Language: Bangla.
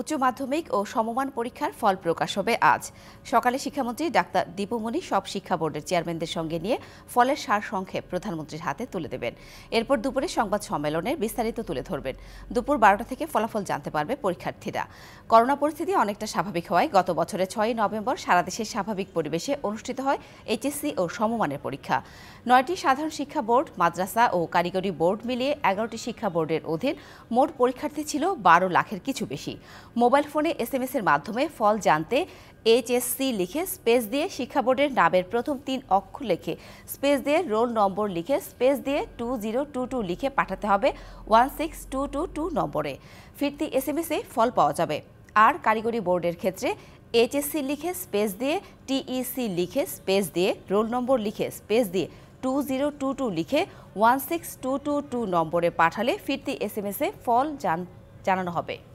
উচ্চ মাধ্যমিক ও সমমান পরীক্ষার ফল প্রকাশ হবে আজ সকালে শিক্ষামন্ত্রী ডাক্তার দীপুমণি সব শিক্ষা বোর্ডের চেয়ারম্যানদের সঙ্গে নিয়ে ফলের সারসংক্ষেপ প্রধানমন্ত্রীর হাতে তুলে দেবেন এরপর দুপুরে সংবাদ সম্মেলনে বিস্তারিত তুলে ধরবেন দুপুর বারোটা থেকে ফলাফল জানতে পারবে পরীক্ষার্থীরা করোনা পরিস্থিতি অনেকটা স্বাভাবিক হওয়ায় গত বছরের ছয়ই নভেম্বর সারা দেশের স্বাভাবিক পরিবেশে অনুষ্ঠিত হয় এইচএসসি ও সমমানের পরীক্ষা নয়টি সাধারণ শিক্ষা বোর্ড মাদ্রাসা ও কারিগরি বোর্ড মিলিয়ে এগারোটি শিক্ষা বোর্ডের অধীন মোট পরীক্ষার্থী ছিল বারো লাখের কিছু বেশি মোবাইল ফোনে এস এর মাধ্যমে ফল জানতে এইচএসসি লিখে স্পেস দিয়ে শিক্ষা বোর্ডের নামের প্রথম তিন অক্ষর লিখে স্পেস দিয়ে রোল নম্বর লিখে স্পেস দিয়ে টু জিরো টু টু লিখে পাঠাতে হবে one six two two two নম্বরে ফিরতি এস এসএমএসে ফল পাওয়া যাবে আর কারিগরি বোর্ডের ক্ষেত্রে এইচএসসি লিখে স্পেস দিয়ে টিইসি লিখে স্পেস দিয়ে রোল নম্বর লিখে স্পেস দিয়ে টু জিরো টু টু লিখে one six two two two নম্বরে পাঠালে ফিরতি এস এসএমএসে ফল জানানো হবে